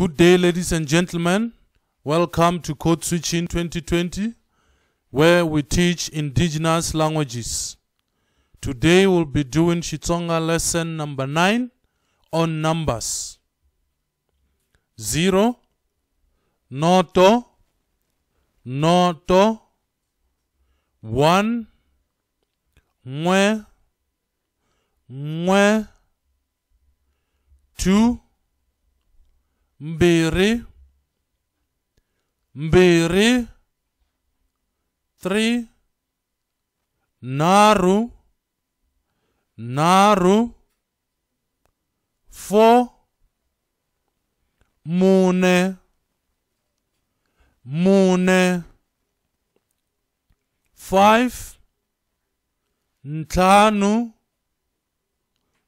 Good day, ladies and gentlemen. Welcome to Code Switching 2020, where we teach indigenous languages. Today we'll be doing Shitsonga lesson number 9 on numbers. 0, Noto, Noto, 1, Mwe, Mwe, 2, mbiri, mbiri, three, naru, naru, four, mune, mune, five, Ntanu.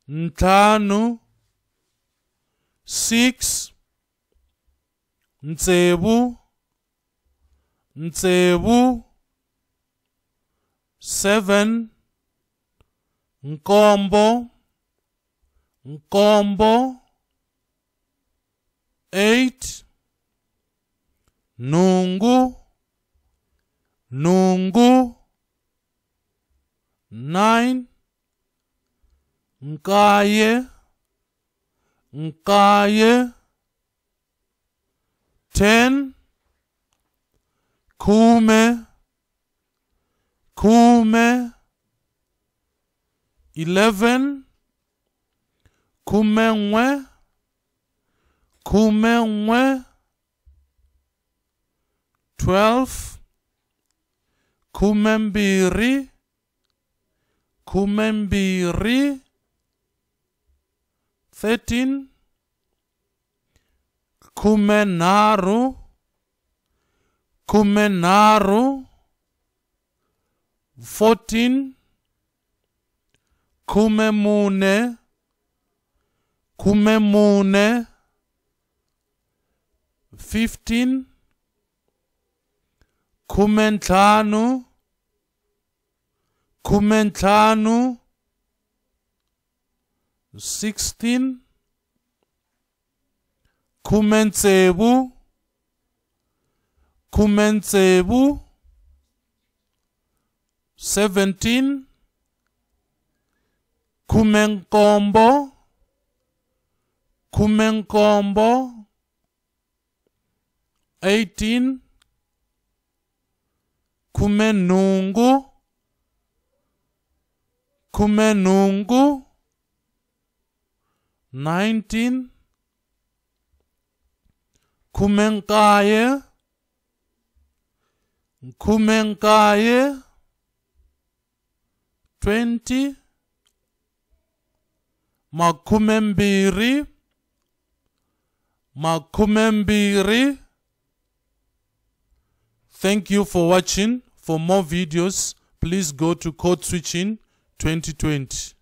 Ntanu. six, ntsebu ntsebu 7 nkombo nkombo 8 nungu nungu 9 nkaye nkaye 10 Kume. Kume. 11 Kume we. Kume we. 12 Kume biri. Kume biri. 13 come naru, come naru, 14, come mune, come mune, 15, come ntlhanu, come ntlhanu, 16, Kumentsebu, Kumentsebu, 17, Kumenkombo, Kumenkombo, 18, Kumenungu, Kumenungu, 19, 구맹가에 구맹가에 20 Makumembiri. Makumembiri. thank you for watching for more videos please go to code switching 2020